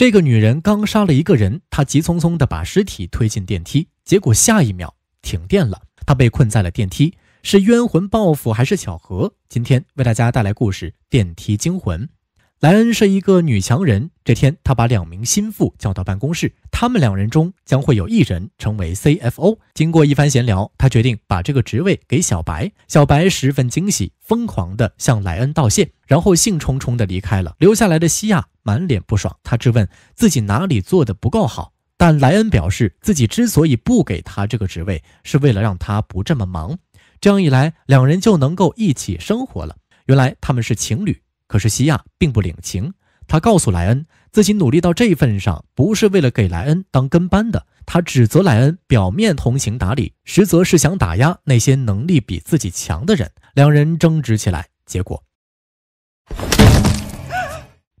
这个女人刚杀了一个人，她急匆匆地把尸体推进电梯，结果下一秒停电了，她被困在了电梯。是冤魂报复还是巧合？今天为大家带来故事《电梯惊魂》。莱恩是一个女强人。这天，她把两名心腹叫到办公室，他们两人中将会有一人成为 CFO。经过一番闲聊，她决定把这个职位给小白。小白十分惊喜，疯狂的向莱恩道谢，然后兴冲冲的离开了。留下来的西亚满脸不爽，他质问自己哪里做的不够好。但莱恩表示，自己之所以不给他这个职位，是为了让他不这么忙，这样一来，两人就能够一起生活了。原来他们是情侣。可是西亚并不领情，他告诉莱恩，自己努力到这份上，不是为了给莱恩当跟班的。他指责莱恩表面通情达理，实则是想打压那些能力比自己强的人。两人争执起来，结果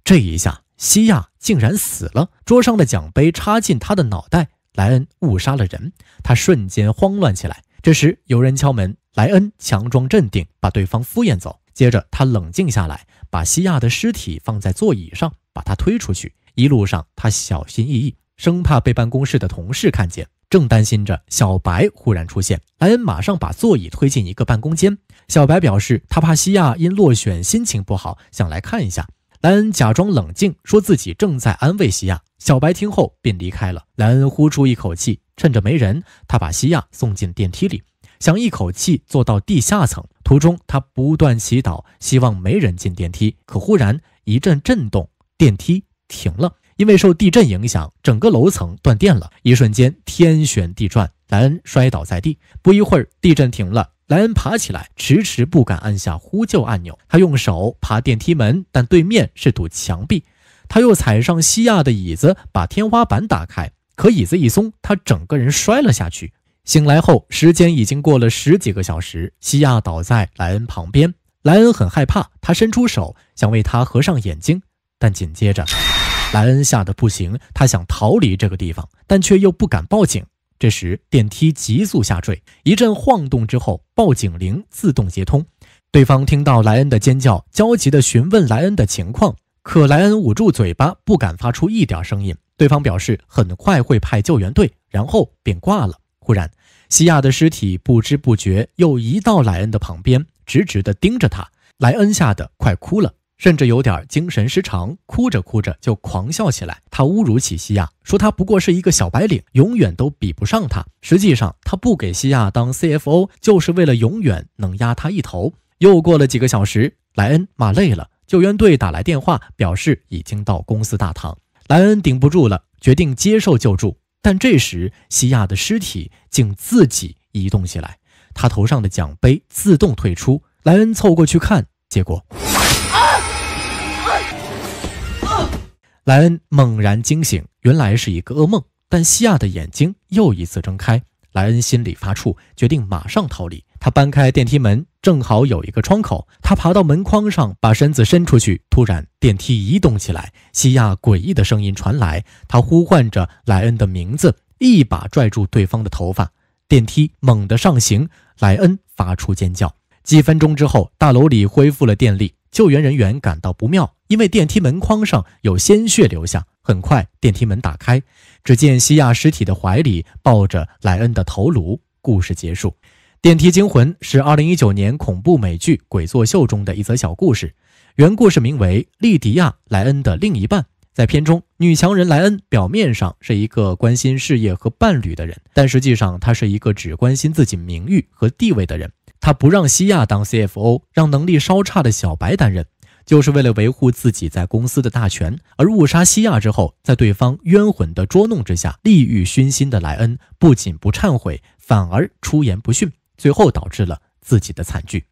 这一下，西亚竟然死了，桌上的奖杯插进他的脑袋。莱恩误杀了人，他瞬间慌乱起来。这时有人敲门，莱恩强装镇定，把对方敷衍走。接着，他冷静下来，把西亚的尸体放在座椅上，把他推出去。一路上，他小心翼翼，生怕被办公室的同事看见。正担心着，小白忽然出现，莱恩马上把座椅推进一个办公间。小白表示，他怕西亚因落选心情不好，想来看一下。莱恩假装冷静，说自己正在安慰西亚。小白听后便离开了。莱恩呼出一口气，趁着没人，他把西亚送进电梯里。想一口气坐到地下层，途中他不断祈祷，希望没人进电梯。可忽然一阵震动，电梯停了，因为受地震影响，整个楼层断电了。一瞬间天旋地转，莱恩摔倒在地。不一会儿地震停了，莱恩爬起来，迟迟不敢按下呼救按钮。他用手爬电梯门，但对面是堵墙壁。他又踩上西亚的椅子，把天花板打开，可椅子一松，他整个人摔了下去。醒来后，时间已经过了十几个小时。西亚倒在莱恩旁边，莱恩很害怕，他伸出手想为他合上眼睛，但紧接着，莱恩吓得不行，他想逃离这个地方，但却又不敢报警。这时，电梯急速下坠，一阵晃动之后，报警铃自动接通，对方听到莱恩的尖叫，焦急地询问莱恩的情况，可莱恩捂住嘴巴，不敢发出一点声音。对方表示很快会派救援队，然后便挂了。突然，西亚的尸体不知不觉又移到莱恩的旁边，直直地盯着他。莱恩吓得快哭了，甚至有点精神失常，哭着哭着就狂笑起来。他侮辱起西亚，说他不过是一个小白领，永远都比不上他。实际上，他不给西亚当 CFO，就是为了永远能压他一头。又过了几个小时，莱恩骂累了，救援队打来电话，表示已经到公司大堂。莱恩顶不住了，决定接受救助。但这时，西亚的尸体竟自己移动起来，他头上的奖杯自动退出。莱恩凑过去看，结果，莱恩猛然惊醒，原来是一个噩梦。但西亚的眼睛又一次睁开，莱恩心里发怵，决定马上逃离。他搬开电梯门。正好有一个窗口，他爬到门框上，把身子伸出去。突然，电梯移动起来，西亚诡异的声音传来，他呼唤着莱恩的名字，一把拽住对方的头发。电梯猛地上行，莱恩发出尖叫。几分钟之后，大楼里恢复了电力，救援人员感到不妙，因为电梯门框上有鲜血流下。很快，电梯门打开，只见西亚尸体的怀里抱着莱恩的头颅。故事结束。电梯惊魂是二零一九年恐怖美剧《鬼作秀》中的一则小故事。原故事名为《莉迪亚·莱恩的另一半》。在片中，女强人莱恩表面上是一个关心事业和伴侣的人，但实际上她是一个只关心自己名誉和地位的人。她不让西亚当 CFO，让能力稍差的小白担任，就是为了维护自己在公司的大权。而误杀西亚之后，在对方冤魂的捉弄之下，利欲熏心的莱恩不仅不忏悔，反而出言不逊。最后导致了自己的惨剧。